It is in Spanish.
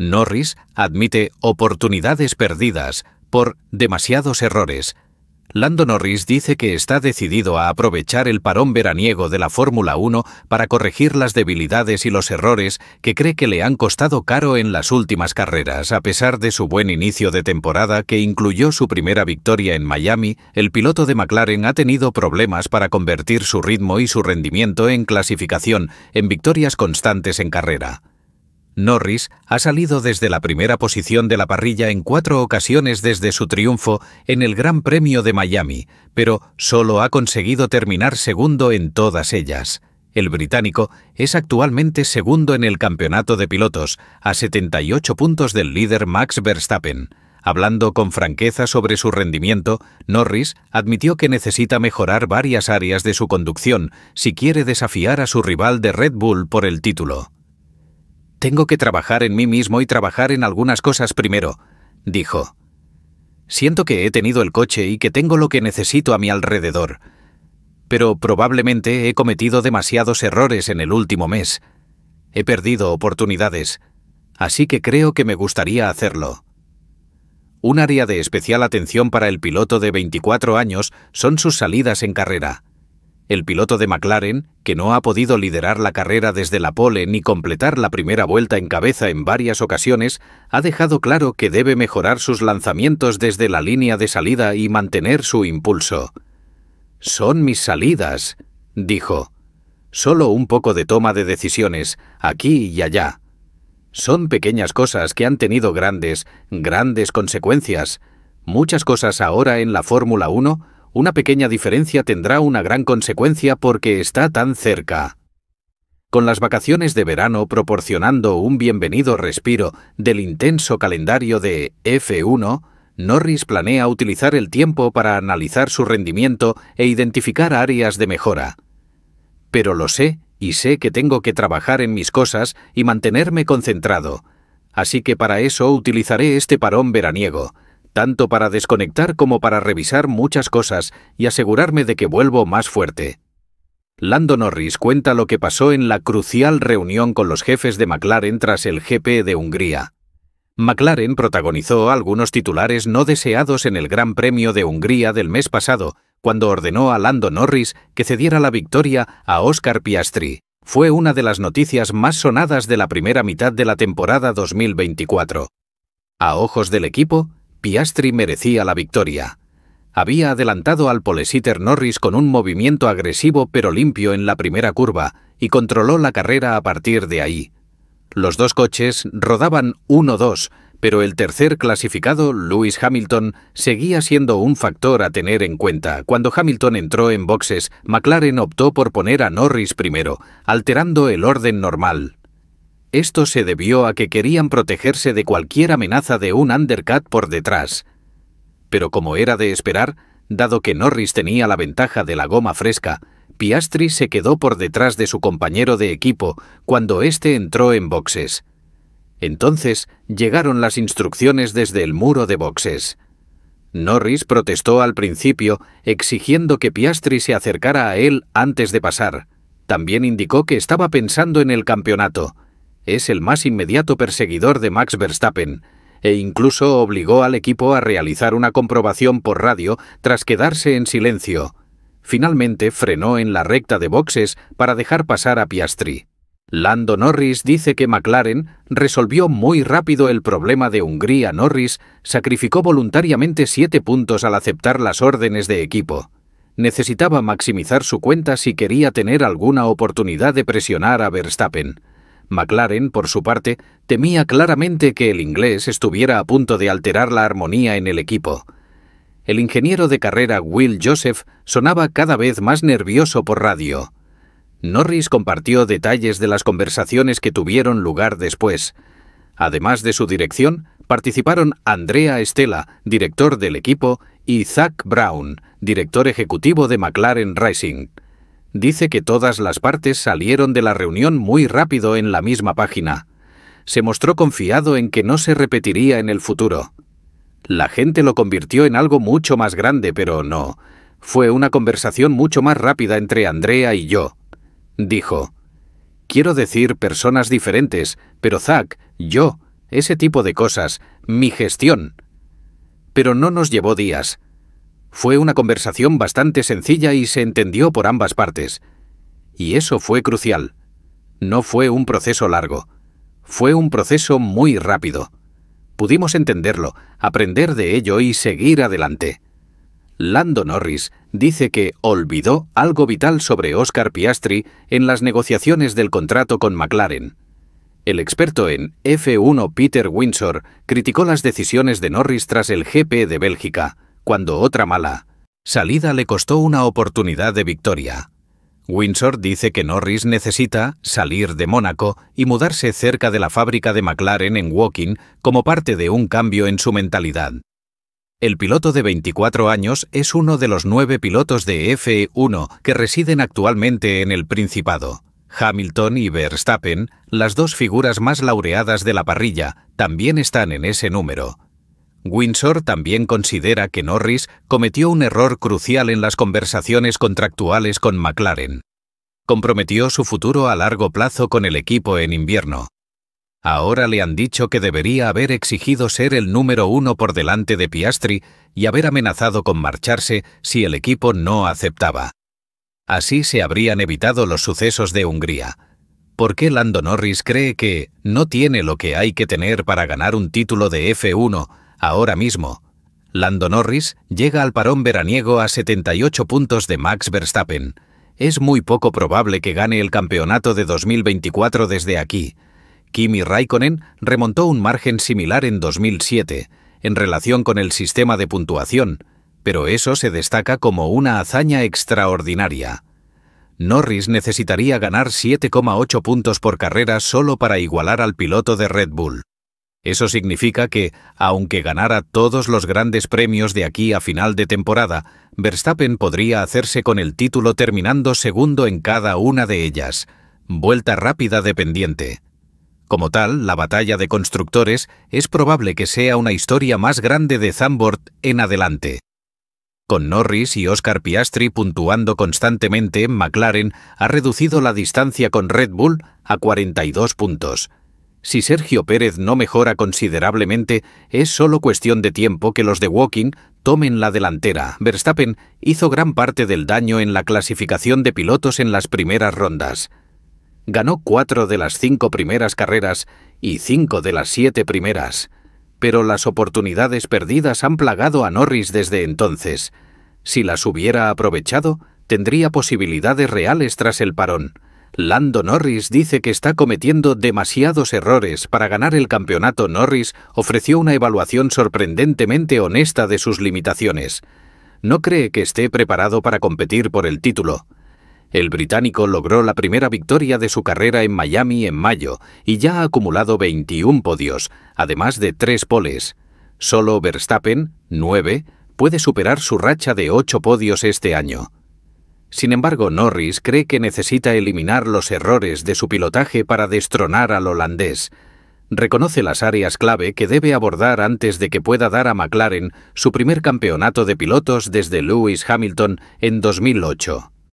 Norris admite oportunidades perdidas por demasiados errores. Lando Norris dice que está decidido a aprovechar el parón veraniego de la Fórmula 1 para corregir las debilidades y los errores que cree que le han costado caro en las últimas carreras, a pesar de su buen inicio de temporada que incluyó su primera victoria en Miami, el piloto de McLaren ha tenido problemas para convertir su ritmo y su rendimiento en clasificación, en victorias constantes en carrera. Norris ha salido desde la primera posición de la parrilla en cuatro ocasiones desde su triunfo en el Gran Premio de Miami, pero solo ha conseguido terminar segundo en todas ellas. El británico es actualmente segundo en el campeonato de pilotos, a 78 puntos del líder Max Verstappen. Hablando con franqueza sobre su rendimiento, Norris admitió que necesita mejorar varias áreas de su conducción si quiere desafiar a su rival de Red Bull por el título. Tengo que trabajar en mí mismo y trabajar en algunas cosas primero, dijo. Siento que he tenido el coche y que tengo lo que necesito a mi alrededor, pero probablemente he cometido demasiados errores en el último mes. He perdido oportunidades, así que creo que me gustaría hacerlo. Un área de especial atención para el piloto de 24 años son sus salidas en carrera el piloto de McLaren, que no ha podido liderar la carrera desde la pole ni completar la primera vuelta en cabeza en varias ocasiones, ha dejado claro que debe mejorar sus lanzamientos desde la línea de salida y mantener su impulso. Son mis salidas, dijo. Solo un poco de toma de decisiones, aquí y allá. Son pequeñas cosas que han tenido grandes, grandes consecuencias. Muchas cosas ahora en la Fórmula 1 una pequeña diferencia tendrá una gran consecuencia porque está tan cerca. Con las vacaciones de verano proporcionando un bienvenido respiro del intenso calendario de F1, Norris planea utilizar el tiempo para analizar su rendimiento e identificar áreas de mejora. Pero lo sé y sé que tengo que trabajar en mis cosas y mantenerme concentrado, así que para eso utilizaré este parón veraniego, tanto para desconectar como para revisar muchas cosas y asegurarme de que vuelvo más fuerte. Lando Norris cuenta lo que pasó en la crucial reunión con los jefes de McLaren tras el GP de Hungría. McLaren protagonizó algunos titulares no deseados en el Gran Premio de Hungría del mes pasado, cuando ordenó a Lando Norris que cediera la victoria a Oscar Piastri. Fue una de las noticias más sonadas de la primera mitad de la temporada 2024. A ojos del equipo, Piastri merecía la victoria. Había adelantado al polesiter Norris con un movimiento agresivo pero limpio en la primera curva y controló la carrera a partir de ahí. Los dos coches rodaban 1-2, pero el tercer clasificado, Lewis Hamilton, seguía siendo un factor a tener en cuenta. Cuando Hamilton entró en boxes, McLaren optó por poner a Norris primero, alterando el orden normal. Esto se debió a que querían protegerse de cualquier amenaza de un undercut por detrás. Pero como era de esperar, dado que Norris tenía la ventaja de la goma fresca, Piastri se quedó por detrás de su compañero de equipo cuando éste entró en boxes. Entonces llegaron las instrucciones desde el muro de boxes. Norris protestó al principio exigiendo que Piastri se acercara a él antes de pasar. También indicó que estaba pensando en el campeonato, es el más inmediato perseguidor de Max Verstappen, e incluso obligó al equipo a realizar una comprobación por radio tras quedarse en silencio. Finalmente frenó en la recta de boxes para dejar pasar a Piastri. Lando Norris dice que McLaren resolvió muy rápido el problema de Hungría. Norris sacrificó voluntariamente siete puntos al aceptar las órdenes de equipo. Necesitaba maximizar su cuenta si quería tener alguna oportunidad de presionar a Verstappen. McLaren, por su parte, temía claramente que el inglés estuviera a punto de alterar la armonía en el equipo. El ingeniero de carrera Will Joseph sonaba cada vez más nervioso por radio. Norris compartió detalles de las conversaciones que tuvieron lugar después. Además de su dirección, participaron Andrea Estela, director del equipo, y Zach Brown, director ejecutivo de McLaren Racing dice que todas las partes salieron de la reunión muy rápido en la misma página. Se mostró confiado en que no se repetiría en el futuro. La gente lo convirtió en algo mucho más grande, pero no. Fue una conversación mucho más rápida entre Andrea y yo. Dijo, Quiero decir personas diferentes, pero Zack, yo, ese tipo de cosas, mi gestión. Pero no nos llevó días. Fue una conversación bastante sencilla y se entendió por ambas partes. Y eso fue crucial. No fue un proceso largo. Fue un proceso muy rápido. Pudimos entenderlo, aprender de ello y seguir adelante. Lando Norris dice que olvidó algo vital sobre Oscar Piastri en las negociaciones del contrato con McLaren. El experto en F1 Peter Windsor criticó las decisiones de Norris tras el GP de Bélgica cuando otra mala salida le costó una oportunidad de victoria. Windsor dice que Norris necesita salir de Mónaco y mudarse cerca de la fábrica de McLaren en Woking como parte de un cambio en su mentalidad. El piloto de 24 años es uno de los nueve pilotos de F1 que residen actualmente en el Principado. Hamilton y Verstappen, las dos figuras más laureadas de la parrilla, también están en ese número. Windsor también considera que Norris cometió un error crucial en las conversaciones contractuales con McLaren. Comprometió su futuro a largo plazo con el equipo en invierno. Ahora le han dicho que debería haber exigido ser el número uno por delante de Piastri y haber amenazado con marcharse si el equipo no aceptaba. Así se habrían evitado los sucesos de Hungría. ¿Por qué Lando Norris cree que no tiene lo que hay que tener para ganar un título de F1 ahora mismo. Lando Norris llega al parón veraniego a 78 puntos de Max Verstappen. Es muy poco probable que gane el campeonato de 2024 desde aquí. Kimi Raikkonen remontó un margen similar en 2007, en relación con el sistema de puntuación, pero eso se destaca como una hazaña extraordinaria. Norris necesitaría ganar 7,8 puntos por carrera solo para igualar al piloto de Red Bull. Eso significa que, aunque ganara todos los grandes premios de aquí a final de temporada, Verstappen podría hacerse con el título terminando segundo en cada una de ellas. Vuelta rápida dependiente. Como tal, la batalla de constructores es probable que sea una historia más grande de Zandvoort en adelante. Con Norris y Oscar Piastri puntuando constantemente, McLaren ha reducido la distancia con Red Bull a 42 puntos. Si Sergio Pérez no mejora considerablemente, es solo cuestión de tiempo que los de Walking tomen la delantera. Verstappen hizo gran parte del daño en la clasificación de pilotos en las primeras rondas. Ganó cuatro de las cinco primeras carreras y cinco de las siete primeras. Pero las oportunidades perdidas han plagado a Norris desde entonces. Si las hubiera aprovechado, tendría posibilidades reales tras el parón. Lando Norris dice que está cometiendo demasiados errores para ganar el campeonato. Norris ofreció una evaluación sorprendentemente honesta de sus limitaciones. No cree que esté preparado para competir por el título. El británico logró la primera victoria de su carrera en Miami en mayo y ya ha acumulado 21 podios, además de tres poles. Solo Verstappen, 9, puede superar su racha de 8 podios este año. Sin embargo, Norris cree que necesita eliminar los errores de su pilotaje para destronar al holandés. Reconoce las áreas clave que debe abordar antes de que pueda dar a McLaren su primer campeonato de pilotos desde Lewis Hamilton en 2008.